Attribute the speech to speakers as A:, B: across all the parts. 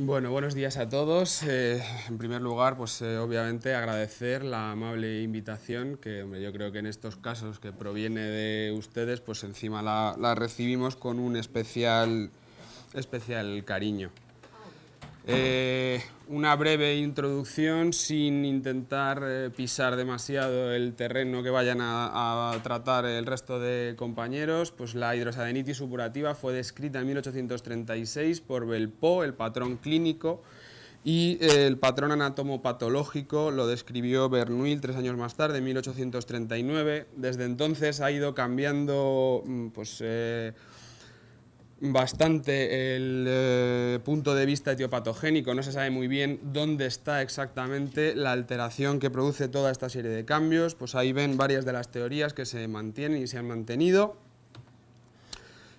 A: Bueno, buenos días a todos. Eh, en primer lugar, pues eh, obviamente agradecer la amable invitación, que yo creo que en estos casos que proviene de ustedes, pues encima la, recibimos con un especial cariño. Eh, una breve introducción sin intentar eh, pisar demasiado el terreno que vayan a, tratar el resto de compañeros, pues la hidrosadenitis supurativa fue descrita en 1836 por Belpo, el patrón clínico, y eh, el patrón anatomopatológico lo describió Bernuil tres años más tarde, en 1839. Desde entonces ha ido cambiando mm, pues, bastante el eh, punto de vista etiopatogénico, no se sabe muy bien dónde está exactamente la alteración que produce toda esta serie de cambios, pues ahí ven varias de las teorías que se mantienen y se han mantenido.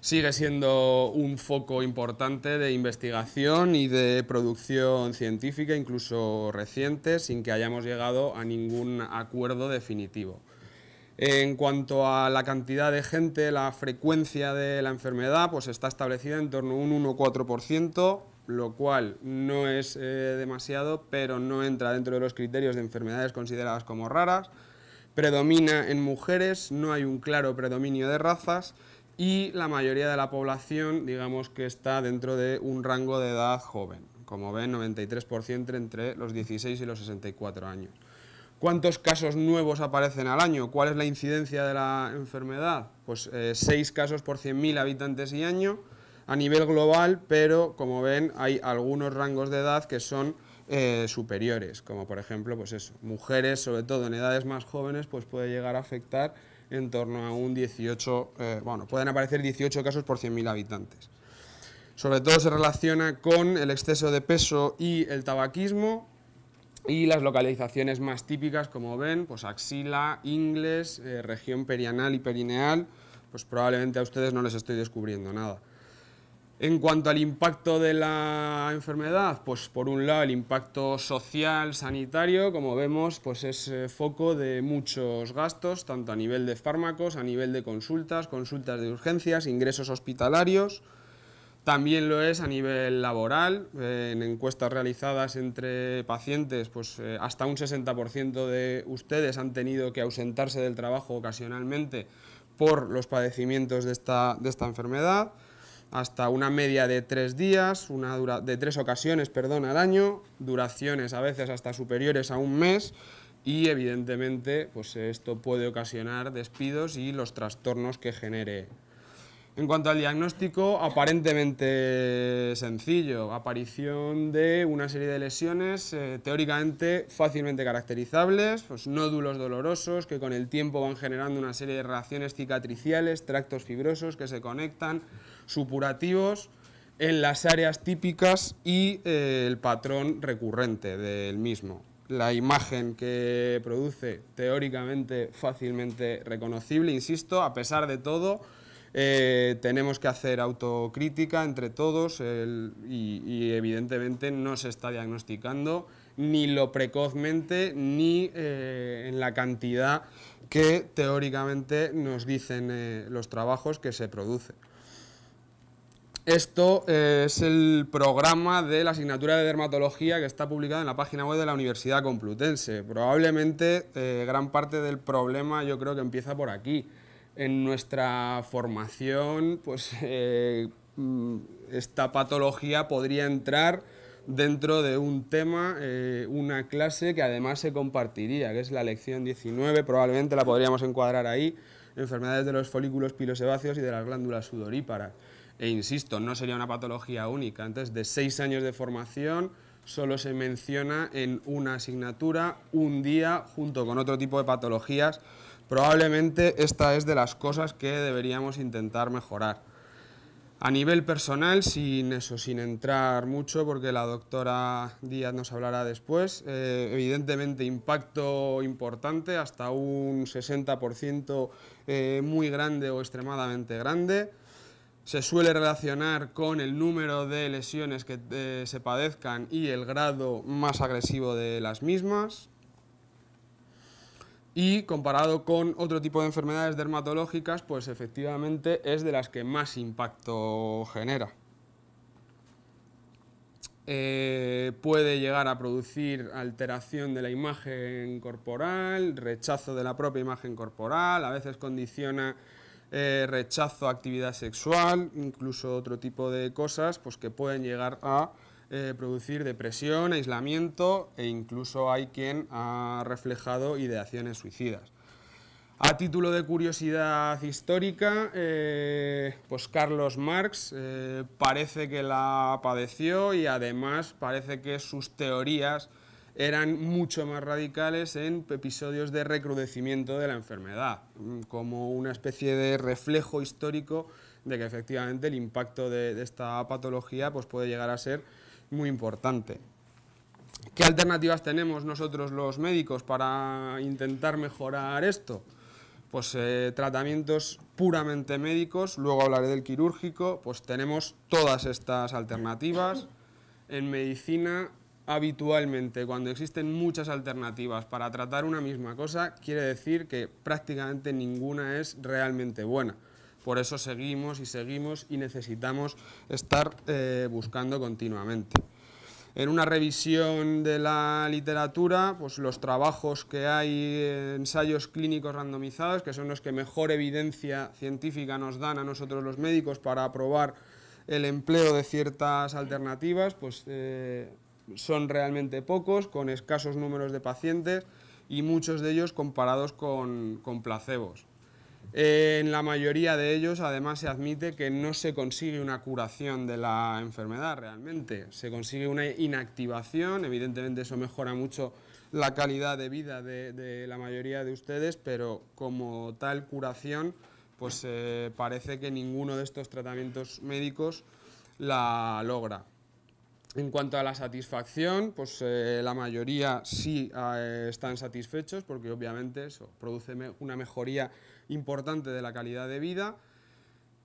A: Sigue siendo un foco importante de investigación y de producción científica, incluso reciente, sin que hayamos llegado a ningún acuerdo definitivo. En cuanto a la cantidad de gente, la frecuencia de la enfermedad, pues está establecida en torno a un 1,4%, lo cual no es eh, demasiado, pero no entra dentro de los criterios de enfermedades consideradas como raras. Predomina en mujeres, no hay un claro predominio de razas y la mayoría de la población, digamos que está dentro de un rango de edad joven, como ven, 93% entre los 16 y los 64 años. ¿Cuántos casos nuevos aparecen al año? ¿Cuál es la incidencia de la enfermedad? Pues 6 eh, casos por 100.000 habitantes y año a nivel global, pero como ven hay algunos rangos de edad que son eh, superiores, como por ejemplo, pues eso, mujeres, sobre todo en edades más jóvenes, pues puede llegar a afectar en torno a un 18, eh, bueno, pueden aparecer 18 casos por 100.000 habitantes. Sobre todo se relaciona con el exceso de peso y el tabaquismo, y las localizaciones más típicas, como ven, pues axila, ingles, eh, región perianal y perineal, pues probablemente a ustedes no les estoy descubriendo nada. En cuanto al impacto de la enfermedad, pues por un lado el impacto social, sanitario, como vemos, pues es eh, foco de muchos gastos, tanto a nivel de fármacos, a nivel de consultas, consultas de urgencias, ingresos hospitalarios, también lo es a nivel laboral, eh, en encuestas realizadas entre pacientes, pues eh, hasta un 60% de ustedes han tenido que ausentarse del trabajo ocasionalmente por los padecimientos de esta, enfermedad, hasta una media de tres días, una de tres ocasiones perdón, al año, duraciones a veces hasta superiores a un mes, y evidentemente pues esto puede ocasionar despidos y los trastornos que genere en cuanto al diagnóstico, aparentemente sencillo. Aparición de una serie de lesiones eh, teóricamente fácilmente caracterizables, pues nódulos dolorosos que con el tiempo van generando una serie de reacciones cicatriciales, tractos fibrosos que se conectan, supurativos en las áreas típicas y eh, el patrón recurrente del mismo. La imagen que produce teóricamente fácilmente reconocible, insisto, a pesar de todo, eh, tenemos que hacer autocrítica entre todos y, evidentemente no se está diagnosticando ni lo precozmente ni eh, en la cantidad que teóricamente nos dicen eh, los trabajos que se producen. Esto es el programa de la asignatura de dermatología que está publicado en la página web de la Universidad Complutense. Probablemente gran parte del problema yo creo que empieza por aquí en nuestra formación, pues eh, mm, esta patología podría entrar dentro de un tema, eh, una clase que además se compartiría, que es la lección 19, probablemente la podríamos encuadrar ahí, enfermedades de los folículos pilosebáceos y de las glándulas sudoríparas. E insisto, no sería una patología única. antes de seis años de formación, solo se menciona en una asignatura, un día, junto con otro tipo de patologías Probablemente esta es de las cosas que deberíamos intentar mejorar. A nivel personal, sin eso, sin entrar mucho, porque la doctora Díaz nos hablará después, eh, evidentemente impacto importante, hasta un 60% eh, muy grande o extremadamente grande. Se suele relacionar con el número de lesiones que eh, se padezcan y el grado más agresivo de las mismas y comparado con otro tipo de enfermedades dermatológicas, pues efectivamente es de las que más impacto genera. Eh, puede llegar a producir alteración de la imagen corporal, rechazo de la propia imagen corporal, a veces condiciona eh, rechazo a actividad sexual, incluso otro tipo de cosas pues, que pueden llegar a eh, producir depresión, aislamiento e incluso hay quien ha reflejado ideaciones suicidas. A título de curiosidad histórica, eh, pues Carlos Marx eh, parece que la padeció y además parece que sus teorías eran mucho más radicales en episodios de recrudecimiento de la enfermedad, mm, como una especie de reflejo histórico de que efectivamente el impacto de, de esta patología pues puede llegar a ser muy importante. ¿Qué alternativas tenemos nosotros los médicos para intentar mejorar esto? Pues eh, tratamientos puramente médicos, luego hablaré del quirúrgico, pues tenemos todas estas alternativas. En medicina, habitualmente, cuando existen muchas alternativas para tratar una misma cosa, quiere decir que prácticamente ninguna es realmente buena. Por eso seguimos y seguimos y necesitamos estar eh, buscando continuamente. En una revisión de la literatura, pues los trabajos que hay, eh, ensayos clínicos randomizados, que son los que mejor evidencia científica nos dan a nosotros los médicos para aprobar el empleo de ciertas alternativas, pues eh, son realmente pocos, con escasos números de pacientes y muchos de ellos comparados con, con placebos. Eh, en la mayoría de ellos, además, se admite que no se consigue una curación de la enfermedad realmente. Se consigue una inactivación, evidentemente eso mejora mucho la calidad de vida de, la mayoría de ustedes, pero como tal curación, pues eh, parece que ninguno de estos tratamientos médicos la logra. En cuanto a la satisfacción, pues eh, la mayoría sí ah, están satisfechos porque obviamente eso produce una mejoría importante de la calidad de vida.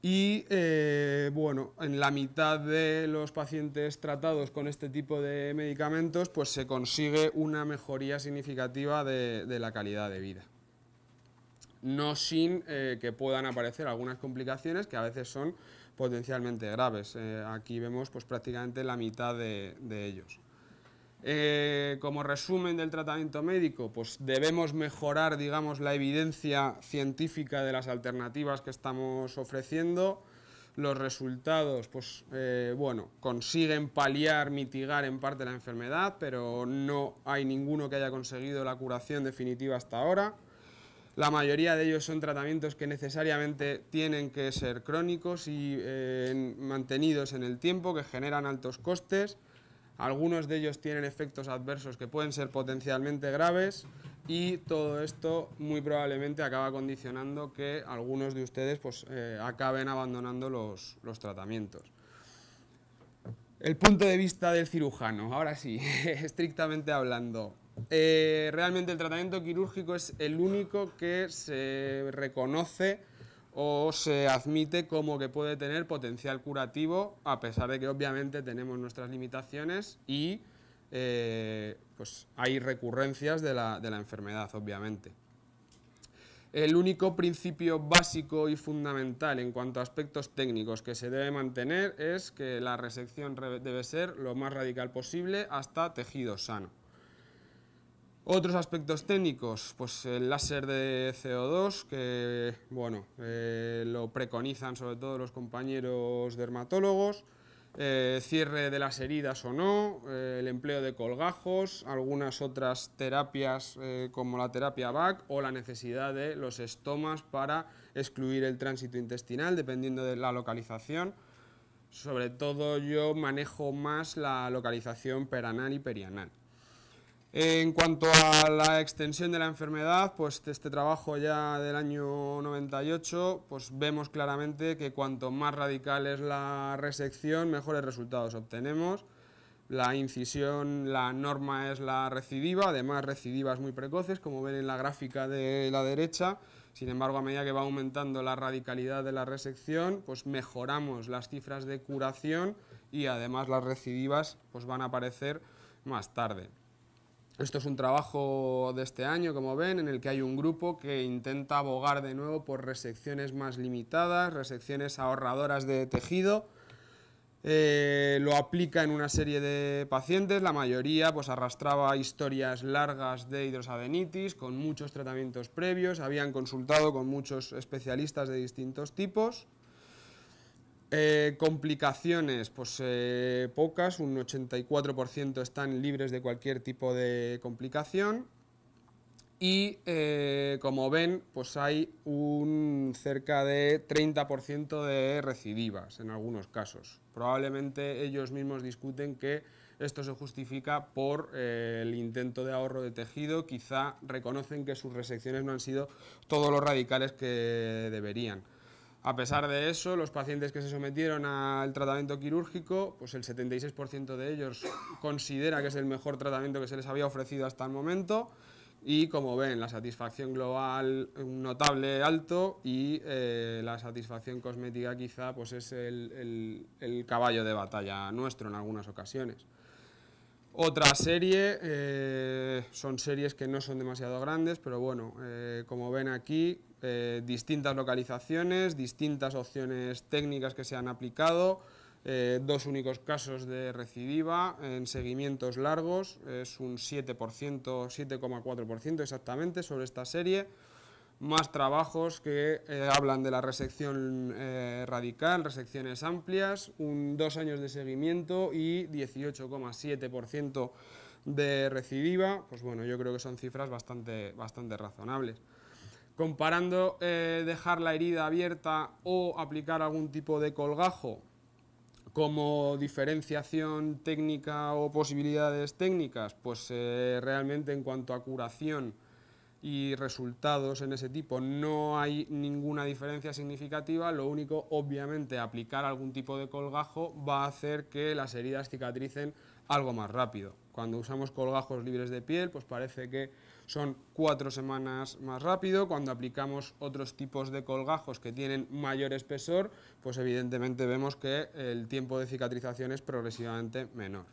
A: Y eh, bueno, en la mitad de los pacientes tratados con este tipo de medicamentos, pues se consigue una mejoría significativa de, la calidad de vida. No sin eh, que puedan aparecer algunas complicaciones que a veces son potencialmente graves. Eh, aquí vemos pues, prácticamente la mitad de ellos. Eh, como resumen del tratamiento médico, pues debemos mejorar, digamos, la evidencia científica de las alternativas que estamos ofreciendo. Los resultados, pues, eh, bueno, consiguen paliar, mitigar en parte la enfermedad, pero no hay ninguno que haya conseguido la curación definitiva hasta ahora. La mayoría de ellos son tratamientos que necesariamente tienen que ser crónicos y eh, mantenidos en el tiempo, que generan altos costes. Algunos de ellos tienen efectos adversos que pueden ser potencialmente graves y todo esto muy probablemente acaba condicionando que algunos de ustedes pues, eh, acaben abandonando los, tratamientos. El punto de vista del cirujano, ahora sí, estrictamente hablando. Eh, realmente el tratamiento quirúrgico es el único que se reconoce o se admite como que puede tener potencial curativo, a pesar de que obviamente tenemos nuestras limitaciones y eh, pues hay recurrencias de la enfermedad, obviamente. El único principio básico y fundamental en cuanto a aspectos técnicos que se debe mantener es que la resección debe ser lo más radical posible hasta tejido sano. Otros aspectos técnicos, pues el láser de CO2, que bueno, eh, lo preconizan sobre todo los compañeros dermatólogos, eh, cierre de las heridas o no, eh, el empleo de colgajos, algunas otras terapias como la terapia BAC o la necesidad de los estomas para excluir el tránsito intestinal dependiendo de la localización. Sobre todo yo manejo más la localización peranal y perianal. En cuanto a la extensión de la enfermedad, pues este trabajo ya del año 98, pues vemos claramente que cuanto más radical es la resección, mejores resultados obtenemos. La incisión, la norma es la recidiva, además recidivas muy precoces, como ven en la gráfica de la derecha. Sin embargo, a medida que va aumentando la radicalidad de la resección, pues mejoramos las cifras de curación y además las recidivas pues van a aparecer más tarde. Esto es un trabajo de este año, como ven, en el que hay un grupo que intenta abogar de nuevo por resecciones más limitadas, resecciones ahorradoras de tejido. Eh, lo aplica en una serie de pacientes, la mayoría pues arrastraba historias largas de hidrosadenitis con muchos tratamientos previos, habían consultado con muchos especialistas de distintos tipos. Eh, complicaciones, pues eh, pocas, un 84% están libres de cualquier tipo de complicación. Y eh, como ven, pues hay un cerca de 30% de recidivas en algunos casos. Probablemente ellos mismos discuten que esto se justifica por el intento de ahorro de tejido, quizá reconocen que sus resecciones no han sido todos los radicales que deberían. A pesar de eso, los pacientes que se sometieron al tratamiento quirúrgico, pues el 76% de ellos considera que es el mejor tratamiento que se les había ofrecido hasta el momento y como ven, la satisfacción global notable alto y eh, la satisfacción cosmética quizá pues es el caballo de batalla nuestro en algunas ocasiones. Otra serie, eh, son series que no son demasiado grandes, pero bueno, eh, como ven aquí, eh, distintas localizaciones, distintas opciones técnicas que se han aplicado, dos únicos casos de recidiva en seguimientos largos, es un 7%, 7,4% exactamente sobre esta serie más trabajos que eh, hablan de la resección eh, radical, resecciones amplias, un, dos años de seguimiento y 18,7% de recidiva, pues bueno, yo creo que son cifras bastante, bastante razonables. Comparando eh, dejar la herida abierta o aplicar algún tipo de colgajo como diferenciación técnica o posibilidades técnicas, pues realmente en cuanto a curación, y resultados en ese tipo. No hay ninguna diferencia significativa, lo único obviamente aplicar algún tipo de colgajo va a hacer que las heridas cicatricen algo más rápido. Cuando usamos colgajos libres de piel, pues parece que son cuatro semanas más rápido. Cuando aplicamos otros tipos de colgajos que tienen mayor espesor, pues evidentemente vemos que el tiempo de cicatrización es progresivamente menor.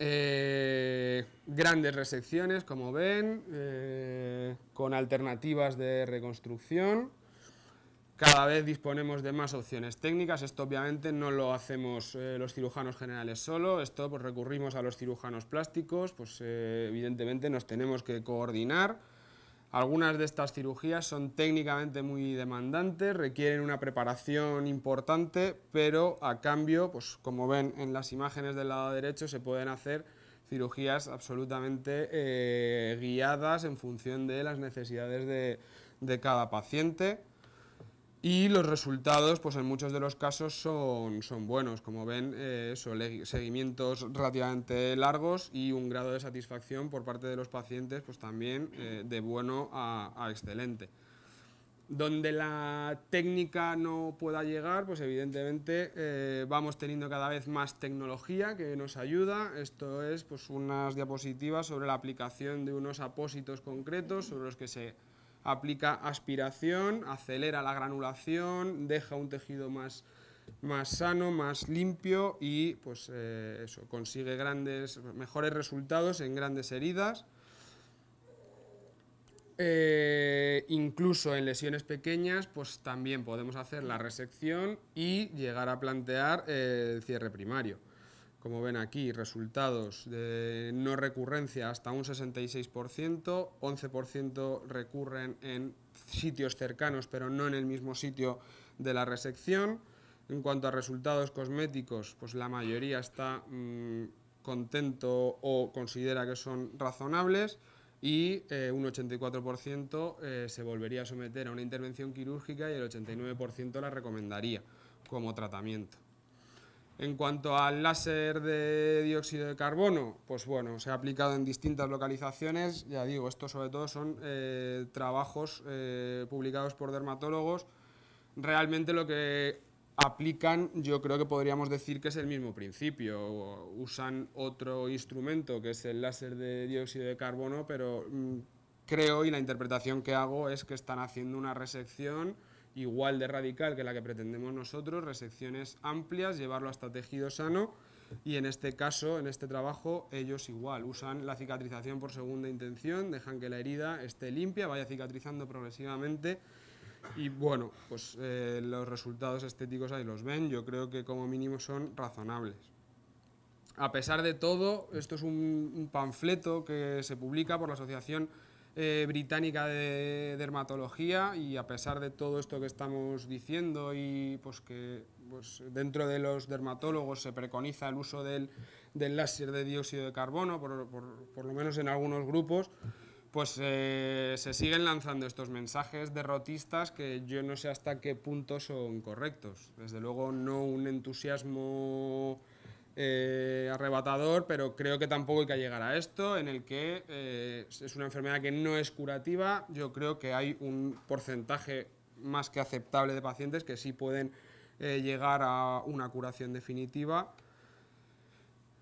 A: Eh, grandes resecciones como ven, eh, con alternativas de reconstrucción. Cada vez disponemos de más opciones técnicas. Esto obviamente no lo hacemos eh, los cirujanos generales solo. Esto pues, recurrimos a los cirujanos plásticos. Pues evidentemente nos tenemos que coordinar algunas de estas cirugías son técnicamente muy demandantes, requieren una preparación importante, pero a cambio, pues como ven en las imágenes del lado derecho, se pueden hacer cirugías absolutamente eh, guiadas en función de las necesidades de cada paciente. Y los resultados, pues en muchos de los casos son, son buenos. Como ven, eh, son seguimientos relativamente largos y un grado de satisfacción por parte de los pacientes, pues también eh, de bueno a, excelente. Donde la técnica no pueda llegar, pues evidentemente eh, vamos teniendo cada vez más tecnología que nos ayuda. Esto es pues, unas diapositivas sobre la aplicación de unos apósitos concretos sobre los que se aplica aspiración, acelera la granulación, deja un tejido más, más sano, más limpio y pues eh, eso, consigue grandes, mejores resultados en grandes heridas. Eh, incluso en lesiones pequeñas, pues también podemos hacer la resección y llegar a plantear eh, el cierre primario como ven aquí, resultados de no recurrencia hasta un 66%, 11% recurren en sitios cercanos pero no en el mismo sitio de la resección. En cuanto a resultados cosméticos, pues la mayoría está mm, contento o considera que son razonables y eh, un 84% eh, se volvería a someter a una intervención quirúrgica y el 89% la recomendaría como tratamiento. En cuanto al láser de dióxido de carbono, pues bueno, se ha aplicado en distintas localizaciones. Ya digo, esto sobre todo son eh, trabajos eh, publicados por dermatólogos. Realmente lo que aplican, yo creo que podríamos decir que es el mismo principio. Usan otro instrumento, que es el láser de dióxido de carbono, pero mm, creo y la interpretación que hago es que están haciendo una resección igual de radical que la que pretendemos nosotros, resecciones amplias, llevarlo hasta tejido sano y en este caso, en este trabajo, ellos igual usan la cicatrización por segunda intención, dejan que la herida esté limpia, vaya cicatrizando progresivamente y bueno, pues eh, los resultados estéticos ahí los ven, yo creo que como mínimo son razonables. A pesar de todo, esto es un panfleto que se publica por la Asociación eh, británica de dermatología y a pesar de todo esto que estamos diciendo y pues que pues, dentro de los dermatólogos se preconiza el uso del, láser de dióxido de carbono, por, lo menos en algunos grupos, pues eh, se siguen lanzando estos mensajes derrotistas que yo no sé hasta qué punto son correctos. Desde luego no un entusiasmo eh, arrebatador, pero creo que tampoco hay que llegar a esto, en el que eh, es una enfermedad que no es curativa. Yo creo que hay un porcentaje más que aceptable de pacientes que sí pueden eh, llegar a una curación definitiva.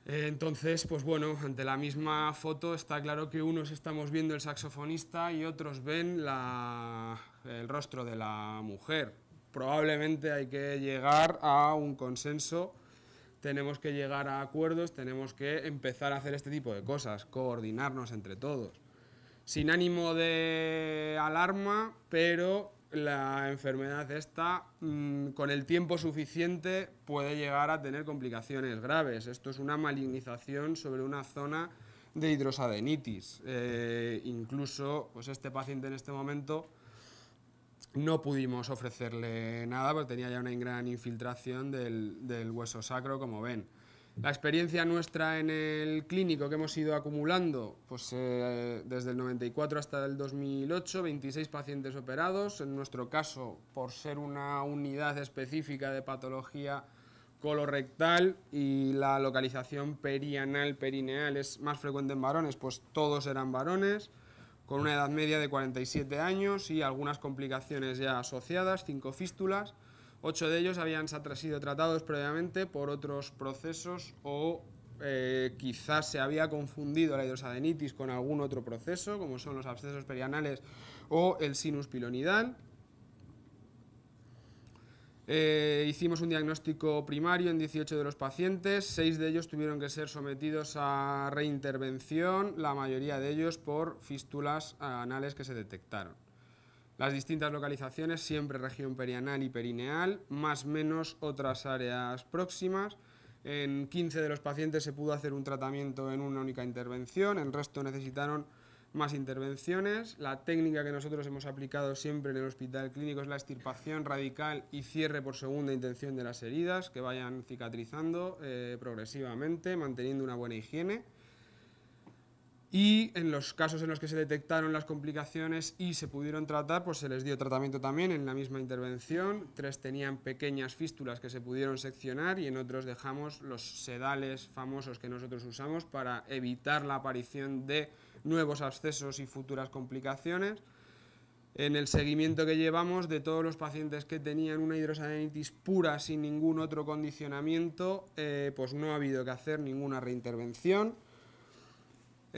A: Entonces, pues bueno, ante la misma foto está claro que unos estamos viendo el saxofonista y otros ven el rostro de la mujer. Probablemente hay que llegar a un consenso tenemos que llegar a acuerdos, tenemos que empezar a hacer este tipo de cosas, coordinarnos entre todos. Sin ánimo de alarma, pero la enfermedad esta, mm, con el tiempo suficiente, puede llegar a tener complicaciones graves. Esto es una malignización sobre una zona de hidrosadenitis. Eh, incluso pues este paciente en este momento no pudimos ofrecerle nada porque tenía ya una gran infiltración del, hueso sacro, como ven. La experiencia nuestra en el clínico que hemos ido acumulando, pues eh, desde el 94 hasta el 2008, 26 pacientes operados. En nuestro caso, por ser una unidad específica de patología colorectal y la localización perianal perineal es más frecuente en varones, pues todos eran varones con una edad media de 47 años y algunas complicaciones ya asociadas, cinco fístulas. Ocho de ellos habían sido tratados previamente por otros procesos o eh, quizás se había confundido la hidrosadenitis con algún otro proceso, como son los abscesos perianales o el sinus pilonidal. Eh, hicimos un diagnóstico primario en 18 de los pacientes, 6 de ellos tuvieron que ser sometidos a reintervención, la mayoría de ellos por fístulas anales que se detectaron. Las distintas localizaciones, siempre región perianal y perineal, más menos otras áreas próximas. En 15 de los pacientes se pudo hacer un tratamiento en una única intervención, el resto necesitaron más intervenciones. La técnica que nosotros hemos aplicado siempre en el hospital clínico es la extirpación radical y cierre por segunda intención de las heridas, que vayan cicatrizando eh, progresivamente, manteniendo una buena higiene. Y en los casos en los que se detectaron las complicaciones y se pudieron tratar, pues se les dio tratamiento también en la misma intervención. Tres tenían pequeñas fístulas que se pudieron seccionar y en otros dejamos los sedales famosos que nosotros usamos para evitar la aparición de nuevos abscesos y futuras complicaciones. En el seguimiento que llevamos de todos los pacientes que tenían una hidrosadenitis pura sin ningún otro condicionamiento, eh, pues no ha habido que hacer ninguna reintervención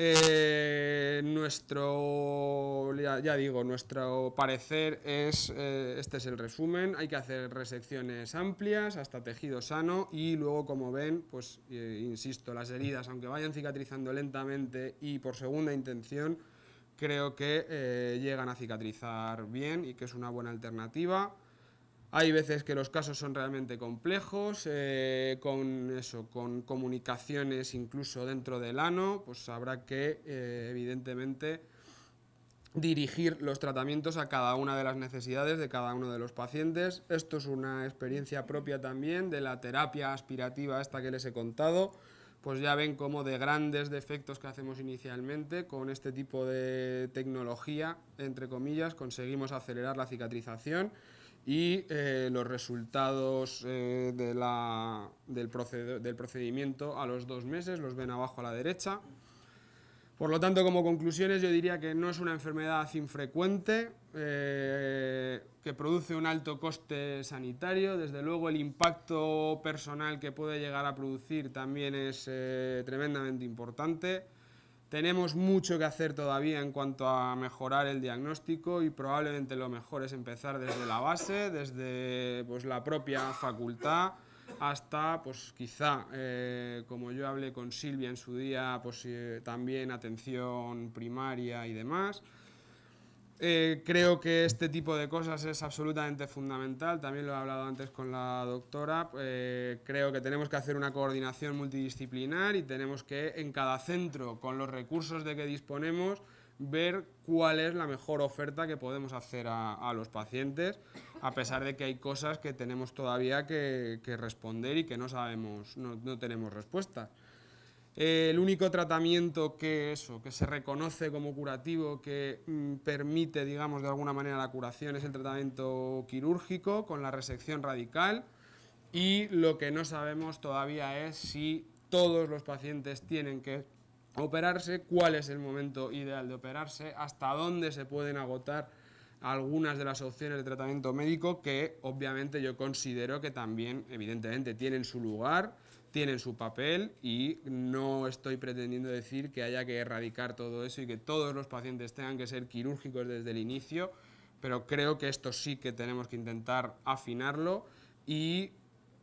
A: eh, nuestro, ya, digo, nuestro parecer es, eh, este es el resumen, hay que hacer resecciones amplias hasta tejido sano y luego, como ven, pues eh, insisto, las heridas, aunque vayan cicatrizando lentamente y por segunda intención, creo que llegan a cicatrizar bien y que es una buena alternativa. Hay veces que los casos son realmente complejos, eh, con eso, con comunicaciones incluso dentro del ano, pues habrá que, eh, evidentemente, dirigir los tratamientos a cada una de las necesidades de cada uno de los pacientes. Esto es una experiencia propia también de la terapia aspirativa esta que les he contado. Pues ya ven cómo de grandes defectos que hacemos inicialmente, con este tipo de tecnología, entre comillas, conseguimos acelerar la cicatrización y eh, los resultados eh, del, procedimiento a los dos meses los ven abajo a la derecha. Por lo tanto, como conclusiones, yo diría que no es una enfermedad infrecuente, eh, que produce un alto coste sanitario. Desde luego, el impacto personal que puede llegar a producir también es tremendamente importante. Tenemos mucho que hacer todavía en cuanto a mejorar el diagnóstico y probablemente lo mejor es empezar desde la base, desde pues, la propia facultad, hasta pues, quizá, eh, como yo hablé con Silvia en su día, pues, eh, también atención primaria y demás. Eh, creo que este tipo de cosas es absolutamente fundamental. También lo he hablado antes con la doctora. Eh, creo que tenemos que hacer una coordinación multidisciplinar y tenemos que en cada centro, con los recursos de que disponemos, ver cuál es la mejor oferta que podemos hacer a, los pacientes, a pesar de que hay cosas que tenemos todavía que, responder y que no sabemos, no tenemos respuesta. Eh, el único tratamiento que eso, que se reconoce como curativo, que mm, permite, digamos, de alguna manera la curación, es el tratamiento quirúrgico con la resección radical. Y lo que no sabemos todavía es si todos los pacientes tienen que operarse, cuál es el momento ideal de operarse, hasta dónde se pueden agotar algunas de las opciones de tratamiento médico que obviamente yo considero que también evidentemente tienen su lugar tienen su papel y no estoy pretendiendo decir que haya que erradicar todo eso y que todos los pacientes tengan que ser quirúrgicos desde el inicio, pero creo que esto sí que tenemos que intentar afinarlo y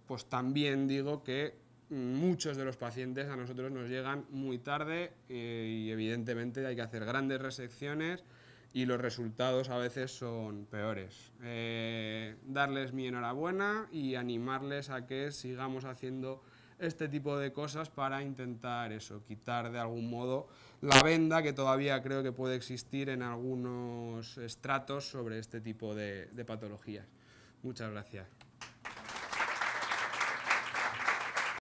A: pues también digo que muchos de los pacientes a nosotros nos llegan muy tarde eh, y evidentemente hay que hacer grandes resecciones y los resultados a veces son peores. Eh, darles mi enhorabuena y animarles a que sigamos haciendo este tipo de cosas para intentar eso, quitar de algún modo la venda que todavía creo que puede existir en algunos estratos sobre este tipo de, de patologías. Muchas gracias.